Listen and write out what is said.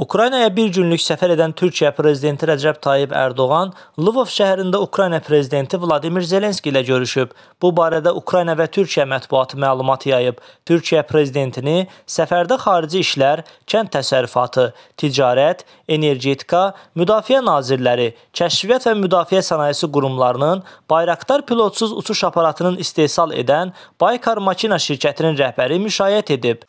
Ukraynaya bir günlük səfər edən Türkiyə prezidenti Rəcəb Tayyib Ərdoğan Lvov şəhərində Ukrayna prezidenti Vladimir Zelenski ilə görüşüb. Bu barədə Ukrayna və Türkiyə mətbuatı məlumat yayıb. Türkiyə prezidentini səfərdə xarici işlər, kənd təsərrüfatı, ticarət, energetika, müdafiə nazirləri, kəşfiyyat və müdafiə sənayesi qurumlarının Bayraktar pilotsuz uçuş aparatının istehsal edən Baykar Makina şirkətinin rəhbəri müşayiət edib.